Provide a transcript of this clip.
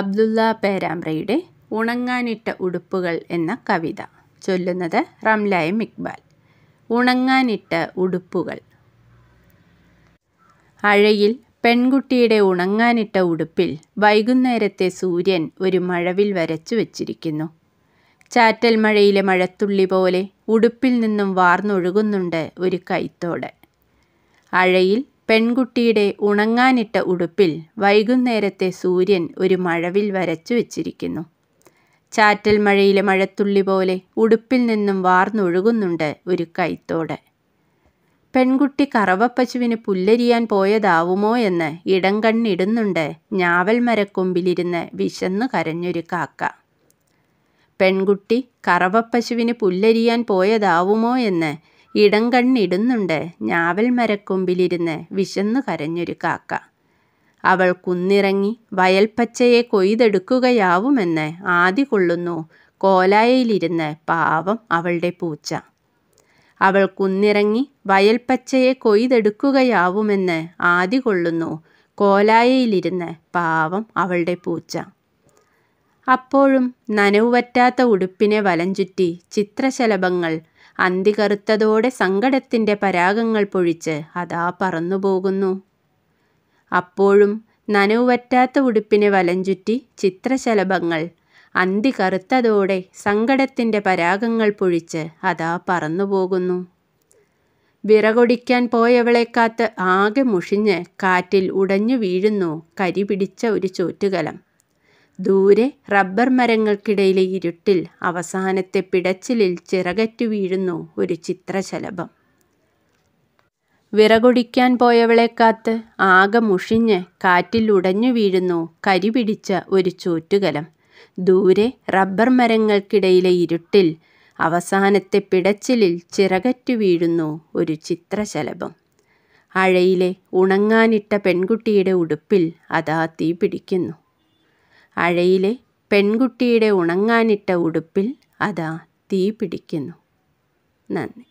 Abdullah പേരാമ്പ്രയുടെ ഉണങ്ങാനിട്ട ഉടുപ്പുകൾ എന്ന കവിത ചൊല്ലുന്നത് റംലായ ഇക്ബാൽ ഉണങ്ങാനിട്ട ഉടുപ്പുകൾ അഴയിൽ പെൺകുട്ടിയുടെ ഉണങ്ങാനിട്ട ഉടുപ്പിൽ വൈകുന്നേരത്തെ സൂര്യൻ ഒരു മഴവിൽ വരച്ചു വച്ചിരിക്കുന്നു ചാറ്റൽ മഴയിലെ മഴത്തുള്ളി പോലെ ഉടുപ്പിൽ നിന്നും വാർന്നൊഴുകുന്നുണ്ട് ഒരു കൈത്തോടെ അഴയിൽ പെൺകുട്ടിയുടെ ഉണങ്ങാനിട്ട ഉടുപ്പിൽ വൈകുന്നേരത്തെ സൂര്യൻ ഒരു മഴവിൽ വരച്ചു വച്ചിരിക്കുന്നു ചാറ്റൽ മഴയിലെ മഴത്തുള്ളി പോലെ ഉടുപ്പിൽ നിന്നും വാർന്നൊഴുകുന്നുണ്ട് ഒരു കൈത്തോട് പെൺകുട്ടി കറവപ്പശുവിന് പുല്ലരിയാൻ പോയതാവുമോ എന്ന് ഇടം കണ്ണിടുന്നുണ്ട് ഞാവൽ മരക്കൊമ്പിലിരുന്ന് വിശന്നു കരഞ്ഞൊരു കാക്ക പെൺകുട്ടി കറവപ്പശുവിന് പുല്ലരിയാൻ പോയതാവുമോ എന്ന് ഇടം കണ്ണിടുന്നുണ്ട് ഞാവൽ മരക്കൊമ്പിലിരുന്ന് വിശന്നു കരഞ്ഞൊരു കാക്ക അവൾ കുന്നിറങ്ങി വയൽപ്പച്ചയെ കൊയ്തെടുക്കുകയാവുമെന്ന് ആദി കൊള്ളുന്നു കോലായയിലിരുന്ന് പാവം അവളുടെ പൂച്ച അവൾ കുന്നിറങ്ങി വയൽപ്പച്ചയെ കൊയ്തെടുക്കുകയാവുമെന്ന് ആദി കൊള്ളുന്നു കോലായയിലിരുന്ന് പാവം അവളുടെ പൂച്ച അപ്പോഴും നനവുവറ്റാത്ത ഉടുപ്പിനെ വലഞ്ചുറ്റി ചിത്രശലഭങ്ങൾ അന്തി കറുത്തതോടെ സങ്കടത്തിൻ്റെ പരാഗങ്ങൾ പൊഴിച്ച് അതാ പറന്നുപോകുന്നു അപ്പോഴും നനവുവറ്റാത്ത ഉടുപ്പിനെ വലഞ്ചുറ്റി ചിത്രശലഭങ്ങൾ അന്തി കറുത്തതോടെ സങ്കടത്തിൻ്റെ പരാഗങ്ങൾ പൊഴിച്ച് അതാ പറന്നുപോകുന്നു വിറകൊടിക്കാൻ പോയവളെ കാത്ത് ആകെ മുഷിഞ്ഞ് കാറ്റിൽ ഉടഞ്ഞു വീഴുന്നു കരിപിടിച്ച ഒരു ചോറ്റുകലം ദൂരെ റബ്ബർ മരങ്ങൾക്കിടയിലെ ഇരുട്ടിൽ അവസാനത്തെ പിടച്ചിലിൽ ചിറകറ്റു വീഴുന്നു ഒരു ചിത്രശലഭം വിറകൊടിക്കാൻ പോയവളെ കാത്ത് ആകെ മുഷിഞ്ഞ് കാറ്റിൽ ഉടഞ്ഞു വീഴുന്നു കരിപിടിച്ച ഒരു ചോറ്റുകലം ദൂരെ റബ്ബർ മരങ്ങൾക്കിടയിലെ ഇരുട്ടിൽ അവസാനത്തെ പിടച്ചിലിൽ ചിറകറ്റു വീഴുന്നു ഒരു ചിത്രശലഭം അഴയിലെ ഉണങ്ങാനിട്ട പെൺകുട്ടിയുടെ ഉടുപ്പിൽ അതാ തീ പിടിക്കുന്നു അഴയിലെ പെൺകുട്ടിയുടെ ഉണങ്ങാനിട്ട ഉടുപ്പിൽ അതാ തീ പിടിക്കുന്നു നന്ദി